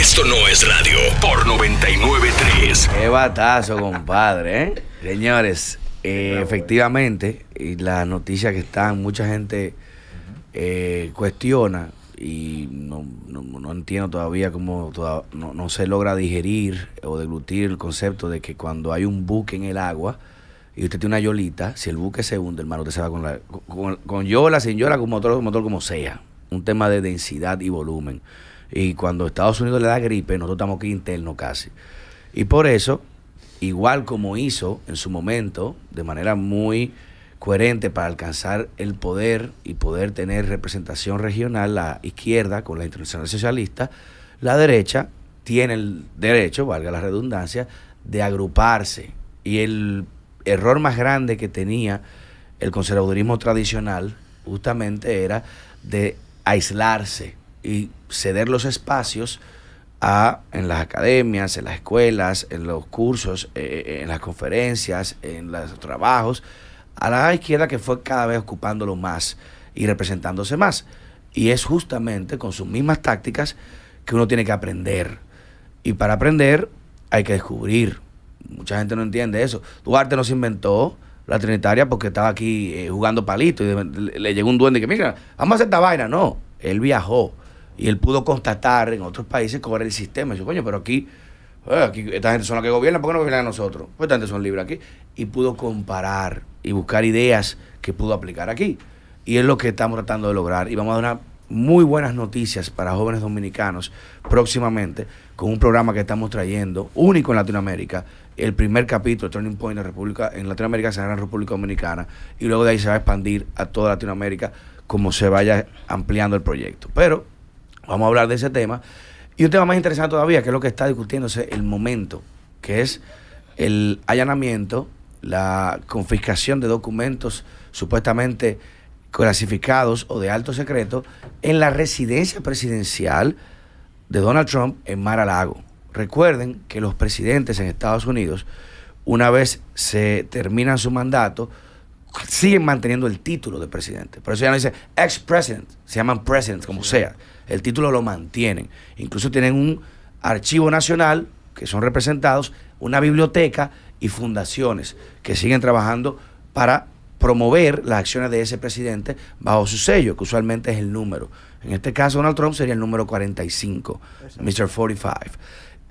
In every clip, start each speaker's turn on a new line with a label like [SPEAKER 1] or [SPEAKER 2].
[SPEAKER 1] Esto no es radio por 993. Qué batazo, compadre. ¿eh? Señores, eh, efectivamente, y las noticias que están, mucha gente eh, cuestiona y no, no, no, entiendo todavía cómo no, se logra digerir o deglutir el concepto de que cuando hay un buque en el agua y usted tiene una yolita, si el buque se hunde, hermano, usted se va con, la, con, con yola, sin con motor, motor como sea. Un tema de densidad y volumen. Y cuando Estados Unidos le da gripe, nosotros estamos aquí internos casi. Y por eso, igual como hizo en su momento, de manera muy coherente para alcanzar el poder y poder tener representación regional, la izquierda con la internacional socialista, la derecha tiene el derecho, valga la redundancia, de agruparse. Y el error más grande que tenía el conservadurismo tradicional justamente era de aislarse y ceder los espacios a, en las academias, en las escuelas, en los cursos, eh, eh, en las conferencias, en los trabajos, a la izquierda que fue cada vez ocupándolo más y representándose más. Y es justamente con sus mismas tácticas que uno tiene que aprender. Y para aprender hay que descubrir. Mucha gente no entiende eso. Duarte se inventó la Trinitaria porque estaba aquí eh, jugando palito y le, llegó un duende que, mira, vamos a hacer esta vaina. No, él viajó y él pudo constatar en otros países cómo era el sistema. Y yo, coño, pero aquí, eh, aquí esta gente son los que gobiernan, ¿por qué no gobiernan a nosotros? Pues esta gente son libres aquí. Y pudo comparar y buscar ideas que pudo aplicar aquí. Y es lo que estamos tratando de lograr. Y vamos a dar muy buenas noticias para jóvenes dominicanos próximamente con un programa que estamos trayendo, único en Latinoamérica. El primer capítulo, Turning Point en, República, en Latinoamérica, será en República Dominicana y luego de ahí se va a expandir a toda Latinoamérica como se vaya ampliando el proyecto. Pero Vamos a hablar de ese tema. Y un tema más interesante todavía, que es lo que está discutiéndose el momento, que es el allanamiento, la confiscación de documentos supuestamente clasificados o de alto secreto en la residencia presidencial de Donald Trump en Mar a Lago. Recuerden que los presidentes en Estados Unidos, una vez se terminan su mandato, siguen manteniendo el título de presidente. Por eso ya no dice ex-president, se llaman president, como sea el título lo mantienen. Incluso tienen un archivo nacional, que son representados, una biblioteca y fundaciones que siguen trabajando para promover las acciones de ese presidente bajo su sello, que usualmente es el número. En este caso, Donald Trump sería el número 45, Mr. 45.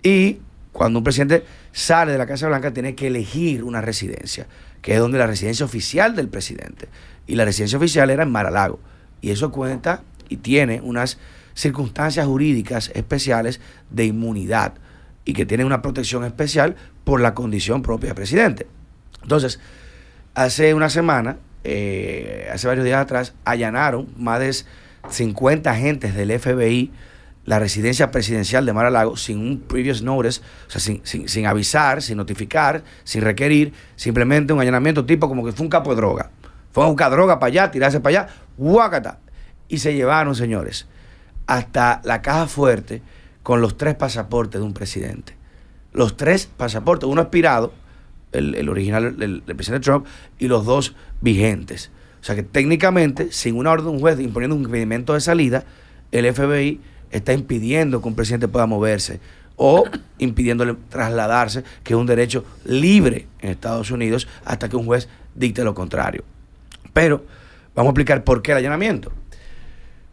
[SPEAKER 1] Y cuando un presidente sale de la Casa Blanca, tiene que elegir una residencia, que es donde la residencia oficial del presidente. Y la residencia oficial era en Maralago. Y eso cuenta y tiene unas circunstancias jurídicas especiales de inmunidad y que tienen una protección especial por la condición propia del presidente. Entonces, hace una semana, eh, hace varios días atrás, allanaron más de 50 agentes del FBI la residencia presidencial de Mar-a-Lago sin un previous notice, o sea, sin, sin, avisar, sin notificar, sin requerir, simplemente un allanamiento tipo como que fue un capo de droga. Fue capo de droga para allá, tirarse para allá, guácata. Y se llevaron, señores, hasta la caja fuerte con los tres pasaportes de un presidente. Los tres pasaportes, uno aspirado... el, el original del presidente Trump, y los dos vigentes. O sea que técnicamente, sin una orden de un juez imponiendo un impedimento de salida, el FBI está impidiendo que un presidente pueda moverse o impidiéndole trasladarse, que es un derecho libre en Estados Unidos hasta que un juez dicte lo contrario. Pero vamos a explicar por qué el allanamiento.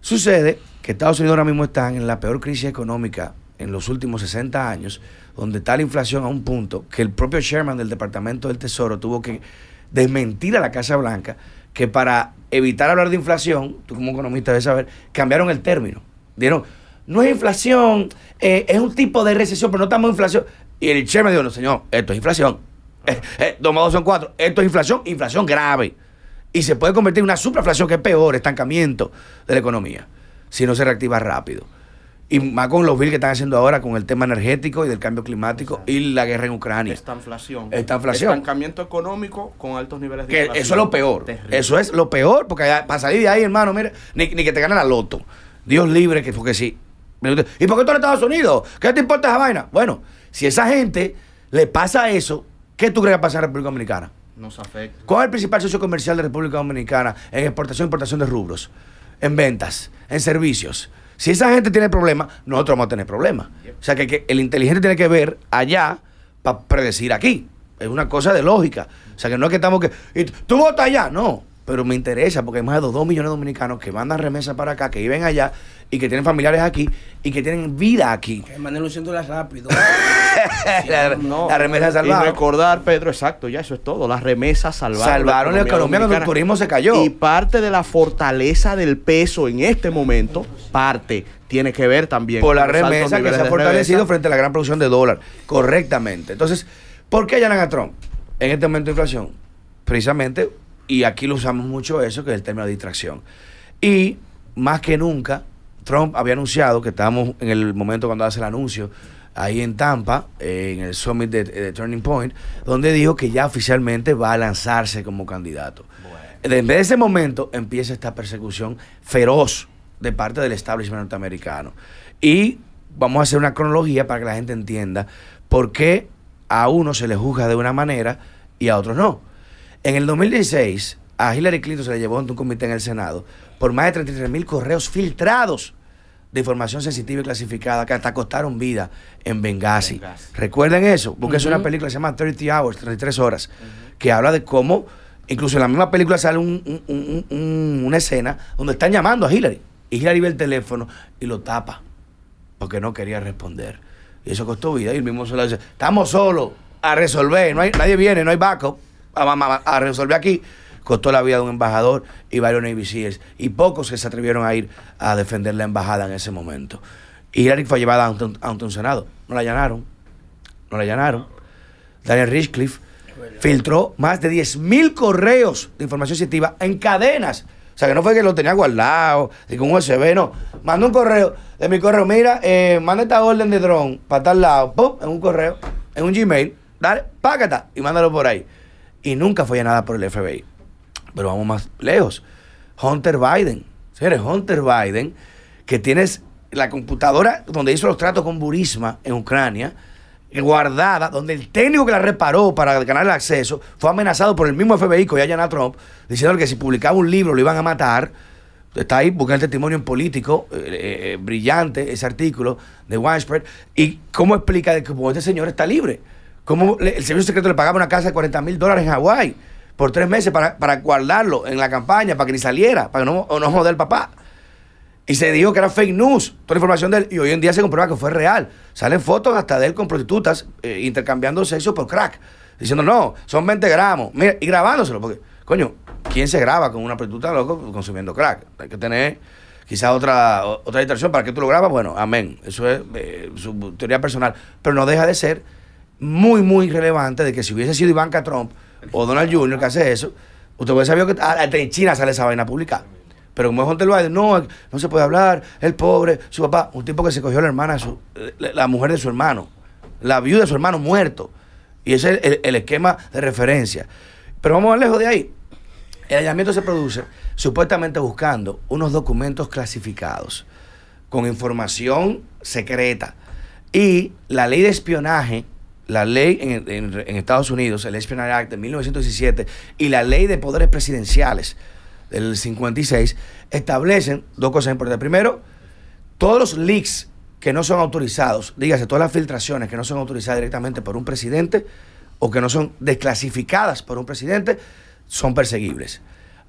[SPEAKER 1] Sucede que Estados Unidos ahora mismo están en la peor crisis económica en los últimos 60 años, donde está la inflación a un punto que el propio Sherman del Departamento del Tesoro tuvo que desmentir a la Casa Blanca que para evitar hablar de inflación, tú como economista debes saber, cambiaron el término. Dieron, no es inflación, eh, es un tipo de recesión, pero no estamos en inflación. Y el Sherman dijo, no señor, esto es inflación. Eh, eh, dos más dos son cuatro, esto es inflación, inflación grave. Y se puede convertir en una supraflación que es peor, estancamiento de la economía si no se reactiva rápido. Y más con los bills que están haciendo ahora con el tema energético y del cambio climático y la guerra en Ucrania. Esta inflación. Esta inflación. Estancamiento económico con altos niveles de Eso es lo peor. Eso es lo peor, porque para salir de ahí, hermano, mire, ni, que te gane la loto. Dios libre, que porque sí. ¿Y por qué tú en Estados Unidos? ¿Qué te importa esa vaina? Bueno, si esa gente le pasa eso, ¿qué tú crees que va a pasar en República Dominicana? Nos afecta. ¿Cuál es el principal socio comercial de República Dominicana en exportación e importación de rubros? en ventas, en servicios. Si esa gente tiene problemas, nosotros vamos a tener problemas. O sea que, el inteligente tiene que ver allá para predecir aquí. Es una cosa de lógica. O sea que no es que estamos que. Tú votas allá, no pero me interesa porque hay más de 2 millones de dominicanos que mandan remesas para acá, que viven allá y que tienen familiares aquí y que tienen vida aquí. Que manden los rápido. la, la, remesa salvada. Y recordar, Pedro, exacto, ya eso es todo. Las remesas salvaron. Salvaron la economía, el turismo se cayó. Y parte de la fortaleza del peso en este momento, parte, tiene que ver también con la remesa que se ha fortalecido frente a la gran producción de dólar. Correctamente. Entonces, ¿por qué allanan a Trump en este momento de inflación? Precisamente y aquí lo usamos mucho eso, que es el término de distracción. Y más que nunca, Trump había anunciado que estábamos en el momento cuando hace el anuncio ahí en Tampa, en el summit de, Turning Point, donde dijo que ya oficialmente va a lanzarse como candidato. Desde ese momento empieza esta persecución feroz de parte del establishment norteamericano. Y vamos a hacer una cronología para que la gente entienda por qué a uno se le juzga de una manera y a otros no. En el 2016, a Hillary Clinton se le llevó ante un comité en el Senado por más de 33 mil correos filtrados de información sensitiva y clasificada que hasta costaron vida en Benghazi. Recuerden eso, porque es una película que se llama 30 Hours, 33 horas, que habla de cómo, incluso en la misma película sale una escena donde están llamando a Hillary. Y Hillary ve el teléfono y lo tapa, porque no quería responder. Y eso costó vida. Y el mismo se dice, estamos solos a resolver, no hay, nadie viene, no hay backup a, resolver aquí costó la vida de un embajador y varios Navy y pocos que se atrevieron a ir a defender la embajada en ese momento. Y Hillary fue llevada ante un, Senado. No la llenaron No la llenaron Daniel Richcliffe filtró más de 10.000 correos de información sensitiva en cadenas. O sea, que no fue que lo tenía guardado, con un USB, no. Mandó un correo de mi correo. Mira, eh, manda esta orden de dron para tal lado. ¡Pum! En un correo, en un Gmail. Dale, págata y mándalo por ahí y nunca fue llenada por el FBI. Pero vamos más lejos. Hunter Biden. Señores, Hunter Biden, que tienes la computadora donde hizo los tratos con Burisma en Ucrania, guardada, donde el técnico que la reparó para ganar el acceso fue amenazado por el mismo FBI que hoy a Trump, diciendo que si publicaba un libro lo iban a matar. Está ahí, el testimonio en político, eh, eh, brillante ese artículo de Weinstein. Y cómo explica que pues, este señor está libre. ¿Cómo el servicio secreto le pagaba una casa de 40 mil dólares en Hawái por tres meses para, guardarlo en la campaña, para que ni saliera, para que no, no joder el papá? Y se dijo que era fake news, toda la información de él. Y hoy en día se comprueba que fue real. Salen fotos hasta de él con prostitutas eh, intercambiando sexo por crack. Diciendo, no, son 20 gramos. Mira, y grabándoselo. Porque, coño, ¿quién se graba con una prostituta loco consumiendo crack? Hay que tener quizás otra, otra distracción. ¿Para que tú lo grabas? Bueno, amén. Eso es eh, su teoría personal. Pero no deja de ser muy, muy relevante de que si hubiese sido Ivanka Trump o Donald Jr. que hace eso, usted hubiese sabido que ah, en China sale esa vaina pública. Pero como es Hunter no, no se puede hablar, el pobre, su papá, un tipo que se cogió la hermana, su, la mujer de su hermano, la viuda de su hermano muerto. Y ese es el, esquema de referencia. Pero vamos lejos de ahí. El allanamiento se produce supuestamente buscando unos documentos clasificados con información secreta. Y la ley de espionaje la ley en, Estados Unidos, el Espionage Act de 1917 y la ley de poderes presidenciales del 56 establecen dos cosas importantes. Primero, todos los leaks que no son autorizados, dígase, todas las filtraciones que no son autorizadas directamente por un presidente o que no son desclasificadas por un presidente, son perseguibles.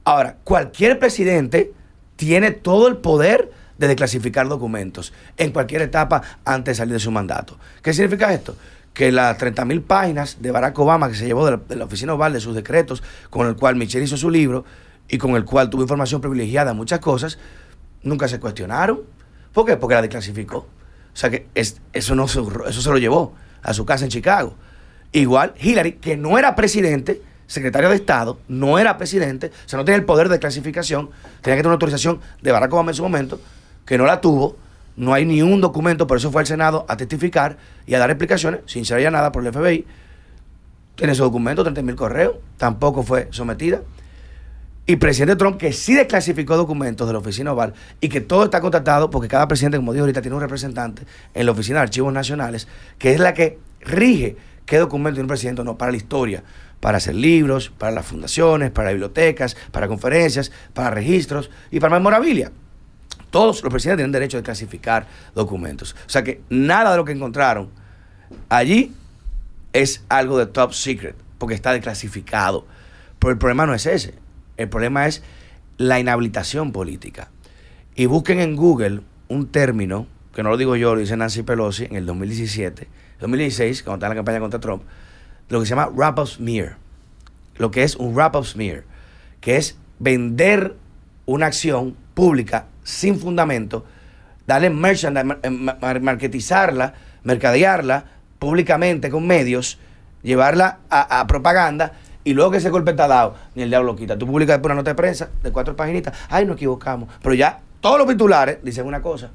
[SPEAKER 1] Ahora, cualquier presidente tiene todo el poder de desclasificar documentos en cualquier etapa antes de salir de su mandato. ¿Qué significa esto? que las 30.000 páginas de Barack Obama que se llevó de la, oficina Oval de sus decretos, con el cual Michelle hizo su libro y con el cual tuvo información privilegiada muchas cosas, nunca se cuestionaron. ¿Por qué? Porque la desclasificó. O sea que eso, no se, eso se lo llevó a su casa en Chicago. Igual Hillary, que no era presidente, secretario de Estado, no era presidente, o sea, no tenía el poder de clasificación, tenía que tener una autorización de Barack Obama en su momento, que no la tuvo, no hay ni un documento, por eso fue al Senado a testificar y a dar explicaciones, sin ser ya nada por el FBI. Tiene su documento, 30.000 mil correos, tampoco fue sometida. Y presidente Trump, que sí desclasificó documentos de la oficina Oval y que todo está contratado, porque cada presidente, como dijo ahorita, tiene un representante en la oficina de archivos nacionales, que es la que rige qué documento tiene un presidente no para la historia, para hacer libros, para las fundaciones, para bibliotecas, para conferencias, para registros y para memorabilia. Todos los presidentes tienen derecho de clasificar documentos. O sea que nada de lo que encontraron allí es algo de top secret, porque está desclasificado. Pero el problema no es ese. El problema es la inhabilitación política. Y busquen en Google un término, que no lo digo yo, lo dice Nancy Pelosi en el 2017, 2016, cuando está en la campaña contra Trump, lo que se llama wrap-up smear. Lo que es un wrap-up smear, que es vender una acción pública sin fundamento, darle eh, marketizarla, mercadearla públicamente con medios, llevarla a, propaganda y luego que ese golpe está dado, ni el diablo lo quita. Tú publicas después una nota de prensa de cuatro paginitas, ay, nos equivocamos. Pero ya todos los titulares dicen una cosa,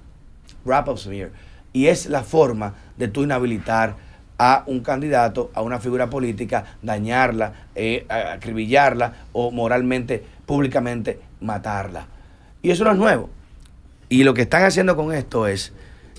[SPEAKER 1] wrap up smear. Y es la forma de tú inhabilitar a un candidato, a una figura política, dañarla, eh, acribillarla o moralmente, públicamente matarla. Y eso no es nuevo. Y lo que están haciendo con esto es,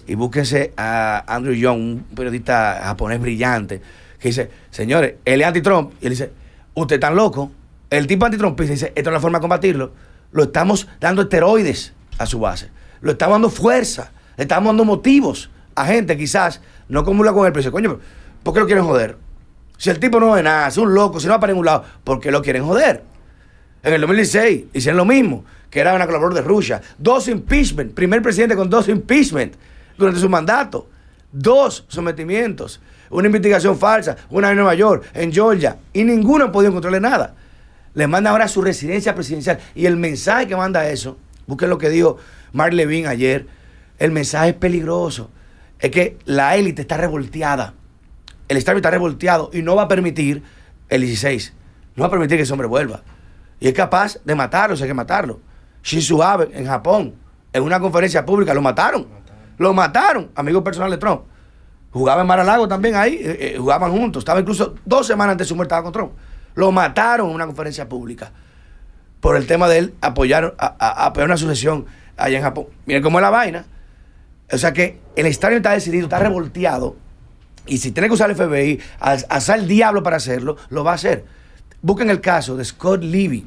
[SPEAKER 1] y búsquense a Andrew Young, un periodista japonés brillante, que dice, señores, él es anti-Trump. Y él dice, usted tan loco. El tipo antitrumpista dice, esta es la forma de combatirlo. Lo estamos dando esteroides a su base. Lo estamos dando fuerza. Le estamos dando motivos a gente quizás no comula con el precio. Coño, ¿por qué lo quieren joder? Si el tipo no es nada, es un loco, si no va para ningún lado, ¿por qué lo quieren joder? En el 2016 hicieron lo mismo, que era una colaboradora de Rusia. Dos impeachment, primer presidente con dos impeachment durante su mandato. Dos sometimientos, una investigación falsa, una en Nueva York, en Georgia, y ninguno ha podido encontrarle nada. Le manda ahora su residencia presidencial. Y el mensaje que manda eso, busquen lo que dijo Mark Levin ayer, el mensaje es peligroso. Es que la élite está revolteada. El Estado está revolteado y no va a permitir el 16. No va a permitir que ese hombre vuelva. Y es capaz de matarlo, matarlos, hay que matarlo. Shinzo Abe en Japón, en una conferencia pública, lo mataron. Lo mataron, amigo personal de Trump. Jugaba en Maralago también ahí, eh, eh, jugaban juntos. Estaba incluso dos semanas antes de su muerte, estaba con Trump. Lo mataron en una conferencia pública por el tema de él apoyar, a, una sucesión allá en Japón. Miren cómo es la vaina. O sea que el estadio está decidido, está revolteado. Y si tiene que usar el FBI, ...hacer el diablo para hacerlo, lo va a hacer. Busquen el caso de Scott Levy,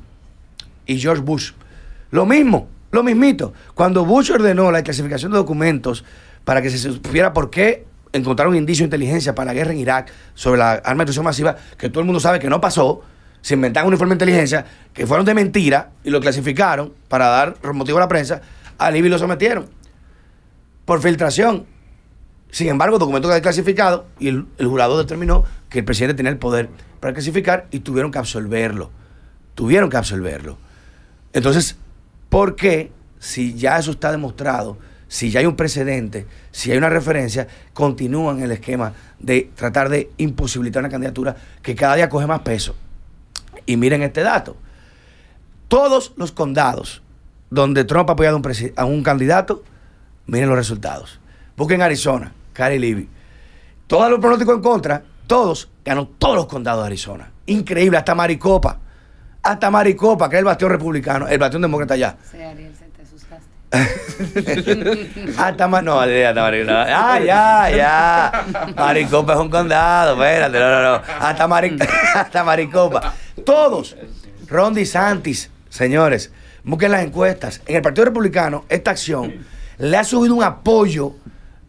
[SPEAKER 1] y George Bush. Lo mismo, lo mismito. Cuando Bush ordenó la clasificación de documentos para que se supiera por qué encontraron indicio de inteligencia para la guerra en Irak sobre la arma de destrucción masiva, que todo el mundo sabe que no pasó, se inventaron un informe de inteligencia, que fueron de mentira y lo clasificaron para dar motivo a la prensa, a Libby lo sometieron por filtración. Sin embargo, el documento quedó clasificado y el jurado determinó que el presidente tenía el poder para clasificar y tuvieron que absolverlo. Tuvieron que absolverlo. Entonces, ¿por qué, si ya eso está demostrado, si ya hay un precedente, si hay una referencia, continúan el esquema de tratar de imposibilitar una candidatura que cada día coge más peso? Y miren este dato. Todos los condados donde Trump ha apoyado a un candidato, miren los resultados. Busquen Arizona, Cari Levy. Todos los pronósticos en contra, todos, ganó todos los condados de Arizona. Increíble, hasta Maricopa hasta Maricopa, que es el bastión republicano, el bastión demócrata ya. Se Ariel, se te asustaste. hasta Maricopa. no, hasta Maricopa. Ah, ya, ya. Maricopa es un condado, espérate, no, no, no. Hasta, mm. Maricopa. Todos. Ron Santis, señores, busquen las encuestas. En el Partido Republicano, esta acción le ha subido un apoyo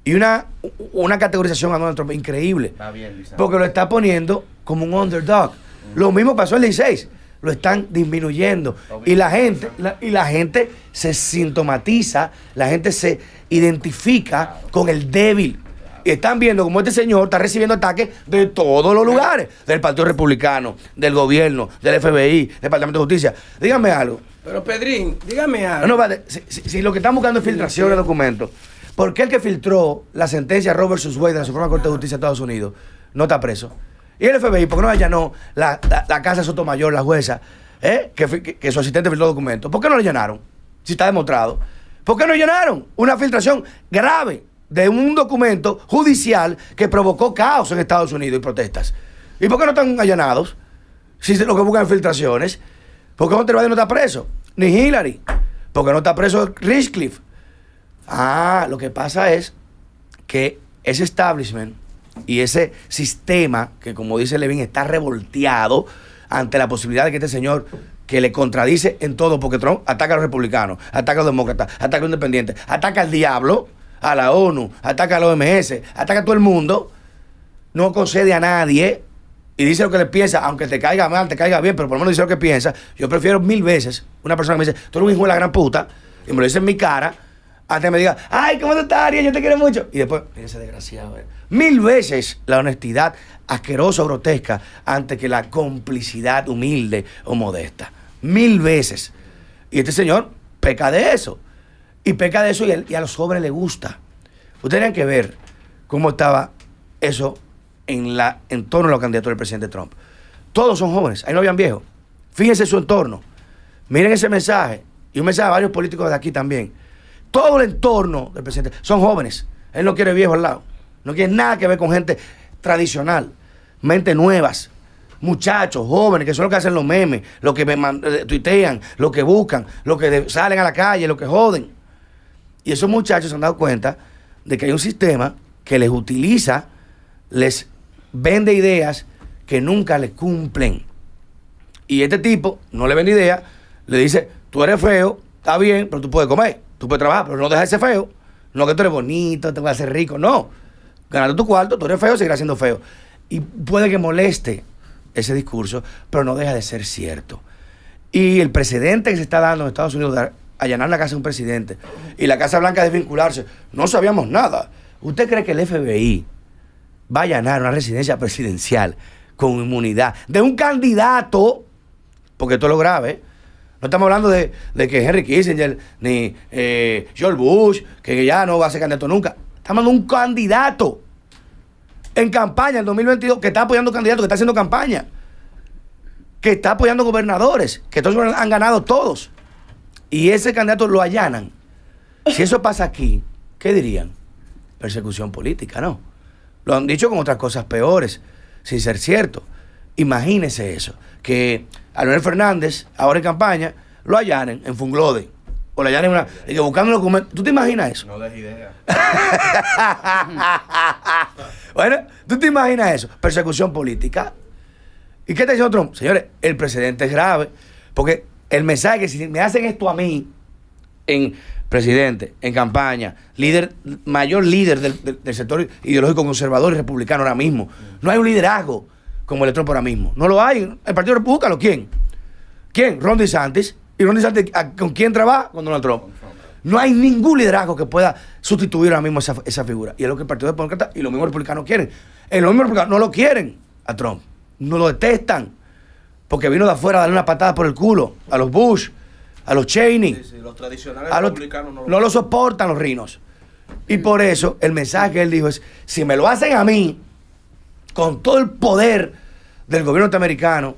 [SPEAKER 1] y una, una categorización a Donald Trump increíble. bien, porque lo está poniendo como un underdog. Lo mismo pasó en el 16 lo están disminuyendo. Y la gente, y la gente se sintomatiza, la gente se identifica con el débil. Y están viendo como este señor está recibiendo ataques de todos los lugares, del Partido Republicano, del gobierno, del FBI, del Departamento de Justicia. Dígame algo. Pero Pedrín, dígame algo. No, no, si, lo que están buscando es filtración de documentos, ¿por qué el que filtró la sentencia Robert Wade de la Suprema Corte de Justicia de Estados Unidos no está preso? ¿Y el FBI? ¿Por qué no allanó la, casa de Sotomayor, la jueza, ¿eh? que, su asistente filtró documentos? ¿Por qué no lo llenaron? Si está demostrado. ¿Por qué no llenaron? Una filtración grave de un documento judicial que provocó caos en Estados Unidos y protestas. ¿Y por qué no están allanados? Si lo que buscan filtraciones. ¿Por qué Hunter no está preso? Ni Hillary. ¿Por qué no está preso Richcliffe? Ah, lo que pasa es que ese establishment y ese sistema, que como dice Levin, está revolteado ante la posibilidad de que este señor que le contradice en todo, porque Trump ataca a los republicanos, ataca a los demócratas, ataca a los independientes, ataca al diablo, a la ONU, ataca a la OMS, ataca a todo el mundo, no concede a nadie y dice lo que le piensa, aunque te caiga mal, te caiga bien, pero por lo menos dice lo que piensa. Yo prefiero mil veces una persona que me dice, tú eres un hijo de la gran puta, y me lo dice en mi cara, antes que me diga, ay, ¿cómo te estás, Ariel? Yo te quiero mucho. Y después, ese desgraciado, eh Mil veces la honestidad asquerosa o grotesca ante que la complicidad humilde o modesta. Mil veces. Y este señor peca de eso. Y peca de eso y, a los jóvenes le gusta. Ustedes tienen que ver cómo estaba eso en, la, en torno a los candidatos del presidente Trump. Todos son jóvenes, ahí no habían viejos. Fíjense su entorno. Miren ese mensaje. Y un mensaje a varios políticos de aquí también. Todo el entorno del presidente son jóvenes. Él no quiere viejo al lado. No tiene nada que ver con gente tradicional, mente nuevas, muchachos, jóvenes, que son los que hacen los memes, los que me eh, tuitean, los que buscan, los que salen a la calle, los que joden. Y esos muchachos se han dado cuenta de que hay un sistema que les utiliza, les vende ideas que nunca les cumplen. Y este tipo no le vende idea, le dice, tú eres feo, está bien, pero tú puedes comer, tú puedes trabajar, pero no dejes de ser feo. No que tú eres bonito, te vas a hacer rico, no ganando tu cuarto, tú eres feo, seguirás siendo feo. Y puede que moleste ese discurso, pero no deja de ser cierto. Y el precedente que se está dando en Estados Unidos de allanar la casa de un presidente y la Casa Blanca desvincularse, no sabíamos nada. ¿Usted cree que el FBI va a allanar una residencia presidencial con inmunidad de un candidato? Porque esto es lo grave. No estamos hablando de, que Henry Kissinger ni eh, George Bush, que ya no va a ser candidato nunca. Estamos hablando un candidato en campaña en 2022 que está apoyando candidatos, que está haciendo campaña, que está apoyando gobernadores, que todos han ganado todos. Y ese candidato lo allanan. Si eso pasa aquí, ¿qué dirían? Persecución política, ¿no? Lo han dicho con otras cosas peores, sin ser cierto. Imagínese eso, que a Fernández, ahora en campaña, lo allanen en Funglode o la llana Y que buscando documentos. ¿Tú te imaginas eso? No des idea. bueno, ¿tú te imaginas eso? Persecución política. ¿Y qué te dice Trump? Señores, el presidente es grave. Porque el mensaje que si me hacen esto a mí, en presidente, en campaña, líder, mayor líder del, sector ideológico conservador y republicano ahora mismo, no hay un liderazgo como el de Trump ahora mismo. No lo hay. El Partido Republicano, ¿quién? ¿Quién? Ron DeSantis ironizante, ¿con quién trabaja? Con Donald Trump. No hay ningún liderazgo que pueda sustituir ahora mismo esa, esa figura. Y es lo que el Partido Demócrata y los mismos republicanos quieren. Eh, los mismos republicanos no lo quieren a Trump. No lo detestan. Porque vino de afuera a darle una patada por el culo a los Bush, a los Cheney. Sí, los tradicionales republicanos no lo, no lo soportan los rinos. Y por eso el mensaje que él dijo es, si me lo hacen a mí, con todo el poder del gobierno norteamericano,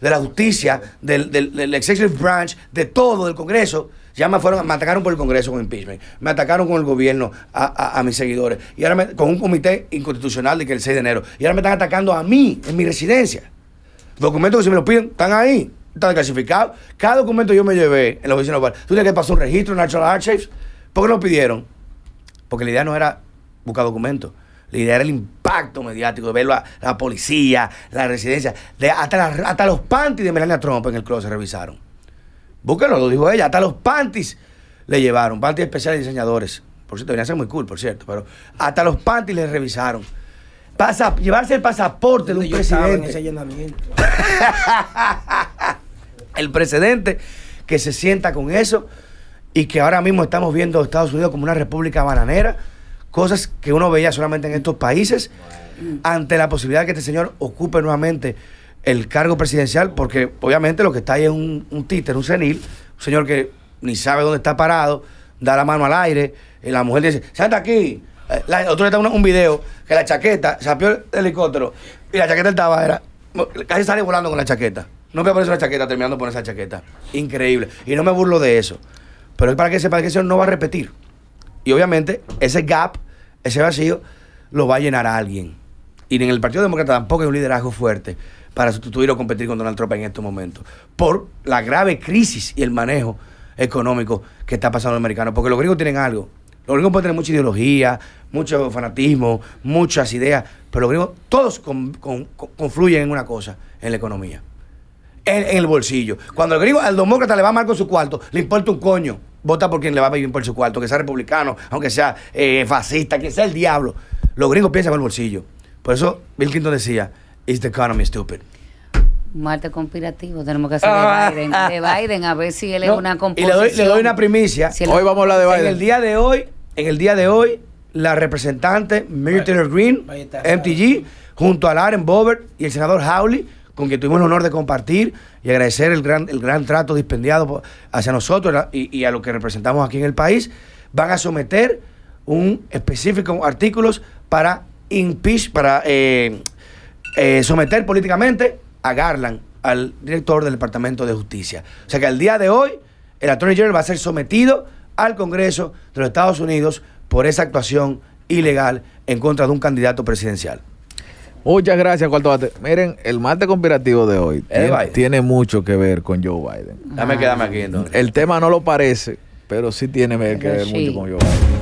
[SPEAKER 1] de la justicia, del, del, executive branch, de todo, del Congreso. Ya me fueron, me atacaron por el Congreso con impeachment, me atacaron con el gobierno, a, mis seguidores, y ahora me, con un comité inconstitucional de que el 6 de enero. Y ahora me están atacando a mí, en mi residencia. Documentos que si me los piden, están ahí, están clasificados. Cada documento yo me llevé en la oficina local. Tú tienes que pasó un registro en National Archives. ¿Por qué lo pidieron? Porque la idea no era buscar documentos. La el impacto mediático, de verlo la policía, la residencia, de hasta, los panties de Melania Trump en el club se revisaron. Búsquenlo, lo dijo ella, hasta los panties le llevaron, panties especiales diseñadores. Por cierto, deberían ser muy cool, por cierto, pero hasta los panties le revisaron. llevarse el pasaporte de un presidente. el presidente que se sienta con eso y que ahora mismo estamos viendo a Estados Unidos como una república bananera cosas que uno veía solamente en estos países, ante la posibilidad de que este señor ocupe nuevamente el cargo presidencial, porque obviamente lo que está ahí es un, títer, un senil, un señor que ni sabe dónde está parado, da la mano al aire, y eh, la mujer dice, salta aquí. Eh, la, otro le está un video que la chaqueta, se apió el helicóptero, y la chaqueta estaba, era, casi sale volando con la chaqueta. No me poner la chaqueta terminando por esa chaqueta. Increíble. Y no me burlo de eso. Pero es para que sepa que ese señor no va a repetir. Y obviamente ese gap, ese vacío, lo va a llenar a alguien. Y en el Partido Demócrata tampoco hay un liderazgo fuerte para sustituir o competir con Donald Trump en estos momentos. Por la grave crisis y el manejo económico que está pasando el americano. Porque los gringos tienen algo. Los gringos pueden tener mucha ideología, mucho fanatismo, muchas ideas, pero los gringos todos confluyen en una cosa, en la economía, en, el bolsillo. Cuando el gringo, al demócrata le va mal con su cuarto, le importa un coño vota por quien le va a vivir por su cuarto, que sea republicano, aunque sea eh, fascista, que sea el diablo. Los gringos piensan con el bolsillo. Por eso Bill Clinton decía, "is the economy stupid. Marte conspirativo, tenemos que hacer de ah. Biden, de Biden, a ver si él es una composición. Y le doy, una primicia. hoy vamos a hablar de Biden. En el día de hoy, en el día de hoy, la representante Mary Green, MTG, junto a Aaron Bobert y el senador Howley, con quien tuvimos el honor de compartir y agradecer el gran, el gran trato dispendiado hacia nosotros y, a lo que representamos aquí en el país, van a someter un específico artículos para para eh, eh, someter políticamente a Garland, al director del Departamento de Justicia. O sea que al día de hoy, el Attorney General va a ser sometido al Congreso de los Estados Unidos por esa actuación ilegal en contra de un candidato presidencial. Muchas gracias, Cuarto Bate. Miren, el mate comparativo de hoy eh, tiene, mucho que ver con Joe Biden. Dame, que aquí El tema no lo parece, pero sí tiene que ver, que ver mucho con Joe Biden.